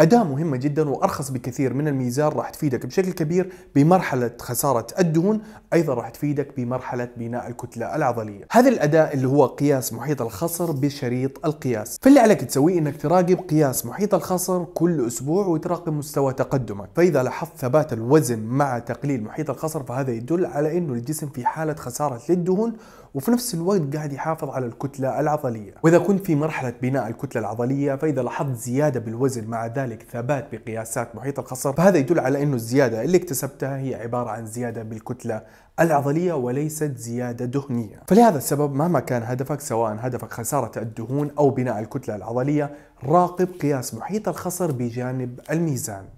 أداة مهمة جدا وأرخص بكثير من الميزان راح تفيدك بشكل كبير بمرحلة خسارة الدهون أيضا راح تفيدك بمرحلة بناء الكتلة العضلية هذا الأداة اللي هو قياس محيط الخصر بشريط القياس فاللي عليك تسويه أنك تراقب قياس محيط الخصر كل أسبوع وتراقب مستوى تقدمك فإذا لاحظت ثبات الوزن مع تقليل محيط الخصر فهذا يدل على أنه الجسم في حالة خسارة للدهون وفي نفس الوقت قاعد يحافظ على الكتلة العضلية وإذا كنت في مرحلة بناء الكتلة العضلية فإذا لاحظت زيادة بالوزن مع ذلك ذلك ثبات بقياسات محيط الخصر فهذا يدل على أنه الزيادة اللي اكتسبتها هي عبارة عن زيادة بالكتلة العضلية وليست زيادة دهنية فلهذا السبب مهما كان هدفك سواء هدفك خسارة الدهون أو بناء الكتلة العضلية راقب قياس محيط الخصر بجانب الميزان